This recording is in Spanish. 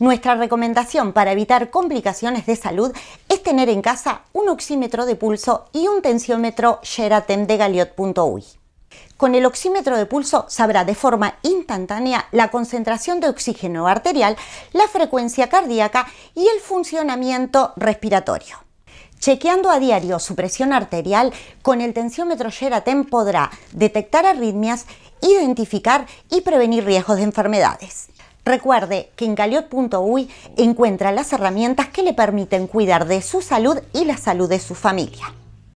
Nuestra recomendación para evitar complicaciones de salud es tener en casa un oxímetro de pulso y un tensiómetro Sheratem de Galiot.uy. Con el oxímetro de pulso sabrá de forma instantánea la concentración de oxígeno arterial, la frecuencia cardíaca y el funcionamiento respiratorio. Chequeando a diario su presión arterial, con el tensiómetro GERATEM podrá detectar arritmias, identificar y prevenir riesgos de enfermedades. Recuerde que en caliot.uy encuentra las herramientas que le permiten cuidar de su salud y la salud de su familia.